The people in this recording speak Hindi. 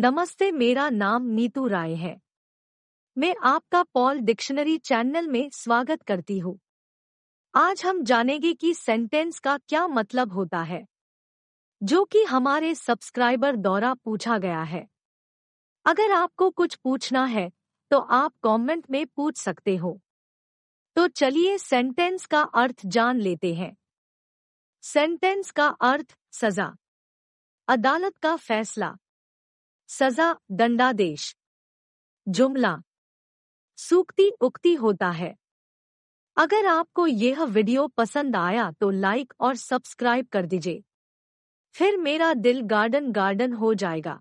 नमस्ते मेरा नाम नीतू राय है मैं आपका पॉल डिक्शनरी चैनल में स्वागत करती हूँ आज हम जानेंगे कि सेंटेंस का क्या मतलब होता है जो कि हमारे सब्सक्राइबर द्वारा पूछा गया है अगर आपको कुछ पूछना है तो आप कमेंट में पूछ सकते हो तो चलिए सेंटेंस का अर्थ जान लेते हैं सेंटेंस का अर्थ सजा अदालत का फैसला सजा दंडादेश जुमला सूक्ति उक्ति होता है अगर आपको यह वीडियो पसंद आया तो लाइक और सब्सक्राइब कर दीजिए फिर मेरा दिल गार्डन गार्डन हो जाएगा